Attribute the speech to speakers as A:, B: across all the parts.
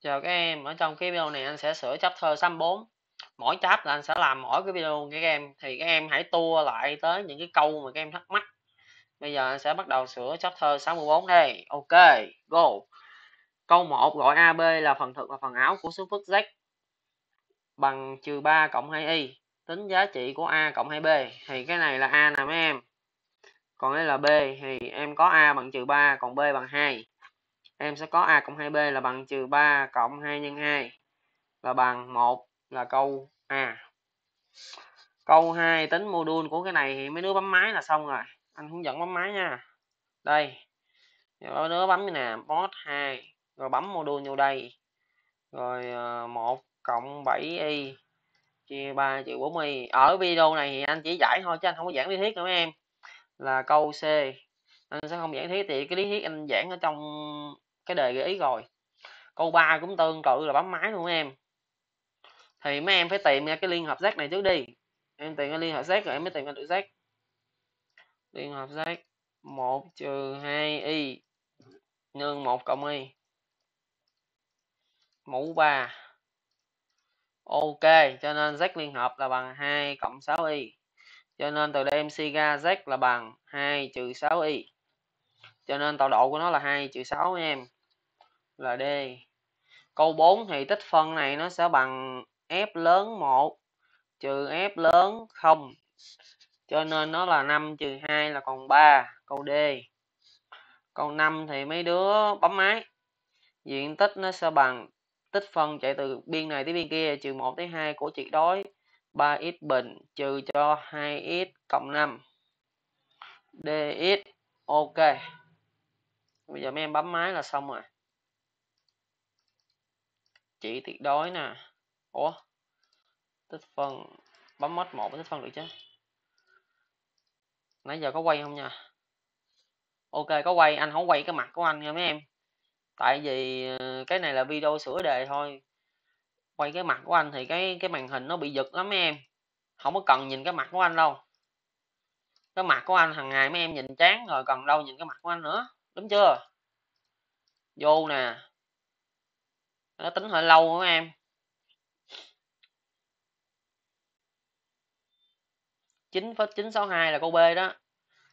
A: chào các em ở trong cái video này anh sẽ sửa chapter 64 mỗi chap là anh sẽ làm mỗi cái video các em thì các em hãy tua lại tới những cái câu mà các em thắc mắc bây giờ anh sẽ bắt đầu sửa thơ 64 đây ok go câu 1 gọi AB là phần thực và phần áo của số phức Z bằng trừ 3 cộng 2y tính giá trị của A cộng 2B thì cái này là A nè mấy em còn đây là B thì em có A bằng trừ 3 còn B bằng 2 em sẽ có a cộng 2b là bằng trừ 3 cộng 2 nhân 2 là bằng 1 là câu a câu 2 tính mô của cái này thì mấy đứa bấm máy là xong rồi anh hướng dẫn bấm máy nha đây mấy đứa bấm như nè mod 2 rồi bấm mô vô đây rồi 1 ờ, cộng 7y chia 3 trừ 40 ở video này thì anh chỉ giải thôi chứ anh không có giảng lý thuyết nữa em là câu C anh sẽ không giảng thuyết thì cái lý thuyết anh giảng ở trong cái đề gợi ý rồi câu 3 cũng tương tự là bấm máy luôn em thì mấy em phải tìm ra cái liên hợp z này trước đi em tìm ra liên hợp z rồi em mới tìm ra được z liên hợp z 1 trừ 2 y nhân 1 cộng y mũ 3 ok cho nên z liên hợp là bằng 2 cộng 6 y cho nên từ đây em suy ra z là bằng 2 trừ 6 y cho nên tọa độ của nó là 2 trừ 6 em là D. Câu 4 thì tích phân này nó sẽ bằng F lớn 1 trừ F lớn 0. Cho nên nó là 5 trừ 2 là còn 3. Câu D. Câu 5 thì mấy đứa bấm máy. Diện tích nó sẽ bằng tích phân chạy từ biên này tới biên kia trừ 1 tới 2 của triệt đối 3x bình trừ cho 2x cộng 5 dx ok bây giờ mấy em bấm máy là xong rồi chỉ tuyệt đối nè ủa tích phân bấm mất một tích phân được chứ nãy giờ có quay không nha ok có quay anh không quay cái mặt của anh nha mấy em tại vì ờ, cái này là video sửa đề thôi quay cái mặt của anh thì cái cái màn hình nó bị giật lắm mấy em không có cần nhìn cái mặt của anh đâu cái mặt của anh hàng ngày mấy em nhìn chán rồi cần đâu nhìn cái mặt của anh nữa đúng chưa vô nè nó tính hơi lâu của em chín phẩy chín sáu hai là câu b đó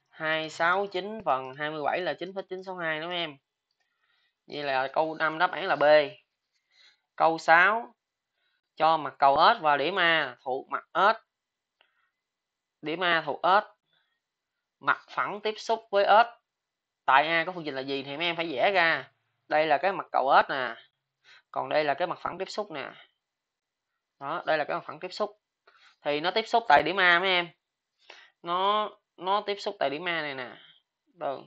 A: hai sáu chín phần hai mươi bảy là chín phẩy chín sáu hai đúng không em vậy là câu năm đáp án là b câu sáu. cho mặt cầu ớt vào điểm A thuộc mặt ớt. điểm A thuộc ớt. mặt phẳng tiếp xúc với ớt. tại A có phương trình là gì thì mấy em phải vẽ ra đây là cái mặt cầu ớt nè còn đây là cái mặt phẳng tiếp xúc nè đó đây là cái mặt phẳng tiếp xúc thì nó tiếp xúc tại điểm A mấy em nó nó tiếp xúc tại điểm A này nè được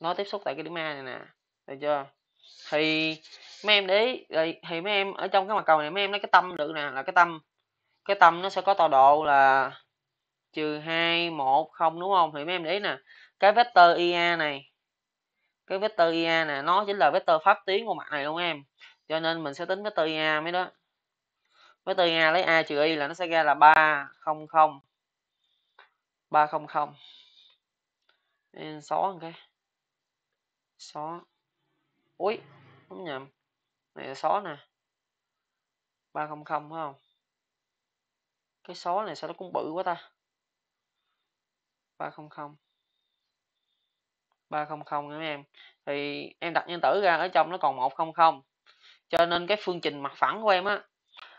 A: nó tiếp xúc tại cái điểm A này nè được chưa thì mấy em đấy thì mấy em ở trong cái mặt cầu này mấy em lấy cái tâm được nè là cái tâm cái tâm nó sẽ có tọa độ là trừ hai một không đúng không thì mấy em đấy nè cái vector ia này cái vector ia nè nó chính là vector pháp tuyến của mặt này luôn em cho nên mình sẽ tính vector ia mới đó vector ia lấy a trừ y là nó sẽ ra là ba không không ba không không xóa cái xóa ui không nhầm này là xóa nè ba không không phải không cái xóa này sao nó cũng bự quá ta ba không không 300 nữa em thì em đặt nhân tử ra ở trong nó còn 100 cho nên cái phương trình mặt phẳng của em á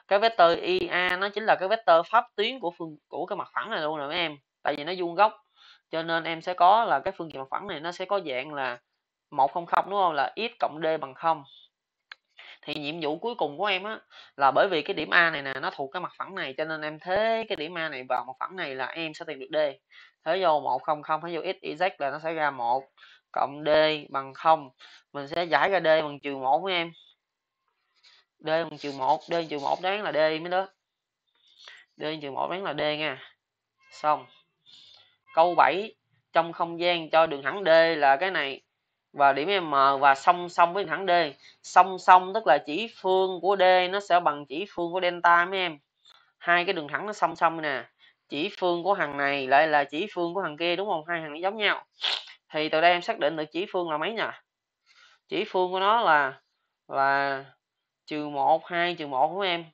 A: cái vector IA nó chính là cái vector pháp tuyến của phương của cái mặt phẳng này luôn rồi mấy em tại vì nó vuông góc cho nên em sẽ có là cái phương trình mặt phẳng này nó sẽ có dạng là 100 đúng không là x cộng d bằng 0 thì nhiệm vụ cuối cùng của em á là bởi vì cái điểm A này nè nó thuộc cái mặt phẳng này cho nên em thế cái điểm A này vào mặt phẳng này là em sẽ tìm được D thế vô 1 0 0 thế vô x y z là nó sẽ ra 1 cộng d bằng 0 mình sẽ giải ra d bằng trừ 1 với em d bằng trừ 1 d trừ 1 đáng là d mới đó d trừ 1 đáng là d nha xong câu 7 trong không gian cho đường thẳng d là cái này và điểm M và song song với đường thẳng D song song tức là chỉ phương của D nó sẽ bằng chỉ phương của delta mấy em hai cái đường thẳng nó song song nè chỉ phương của hàng này lại là chỉ phương của hàng kia đúng không hai hàng giống nhau thì từ đây em xác định được chỉ phương là mấy nhỉ chỉ phương của nó là là trừ một hai trừ một của em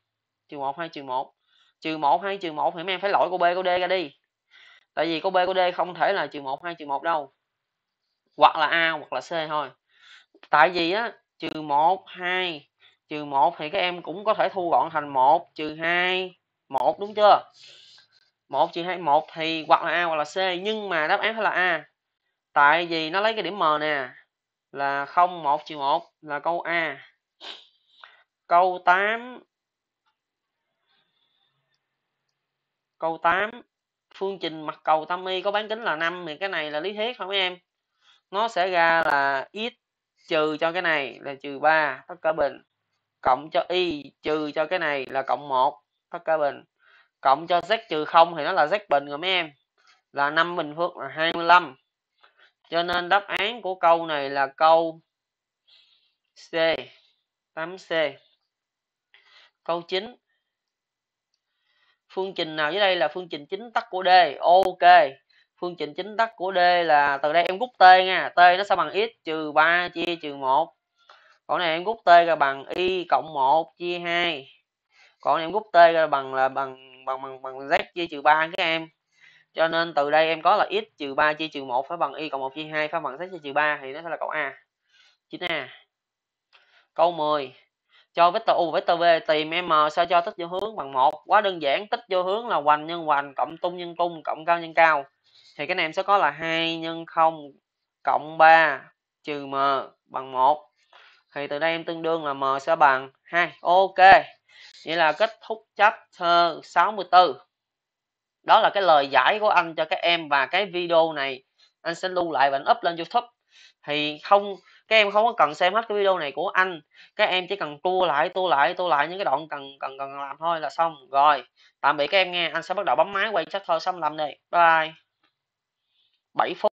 A: trừ một hai trừ một trừ một hai trừ một thì em phải lỗi cô B cô D ra đi tại vì cô B cô D không thể là trừ một hai trừ một đâu hoặc là A hoặc là C thôi tại vì á trừ một hai trừ một thì các em cũng có thể thu gọn thành một trừ hai một đúng chưa 1 trừ 2 1 thì hoặc là A hoặc là C nhưng mà đáp án phải là A tại vì nó lấy cái điểm M nè là 0 1 trừ 1 là câu A câu 8 câu 8 phương trình mặt cầu tâm y có bán kính là 5 thì cái này là lý thuyết không mấy em nó sẽ ra là x trừ cho cái này là trừ 3 tất cả bình cộng cho y trừ cho cái này là cộng 1 tất cả bình cộng cho z trừ 0 thì nó là z bình rồi mấy em là 5 bình phương là 25 cho nên đáp án của câu này là câu C 8C câu 9 phương trình nào dưới đây là phương trình chính tắc của D ok phương trình chính tắc của D là từ đây em rút T nha T nó sẽ bằng x trừ 3 chia trừ 1 còn này em rút T ra bằng y cộng 1 chia 2 còn em rút T ra bằng là bằng bằng bằng bằng z chia trừ 3 các em cho nên từ đây em có là x trừ 3 chia trừ 1 phải bằng y cộng 1 chia 2 phải bằng z chia trừ 3 thì nó sẽ là câu A 9A câu 10 cho vector u và vector v tìm m sao cho tích vô hướng bằng một quá đơn giản tích vô hướng là hoành nhân hoành cộng tung nhân tung cộng cao nhân cao thì cái này em sẽ có là 2 nhân 0 cộng 3 trừ m bằng 1 thì từ đây em tương đương là m sẽ bằng 2 ok Vậy là kết thúc chapter 64. Đó là cái lời giải của anh cho các em và cái video này anh sẽ lưu lại và anh up lên YouTube. Thì không các em không có cần xem hết cái video này của anh. Các em chỉ cần tua lại, tua lại, tua lại những cái đoạn cần cần cần làm thôi là xong. Rồi, tạm biệt các em nghe. Anh sẽ bắt đầu bấm máy quay chapter 65 đây. Bye. 7 phút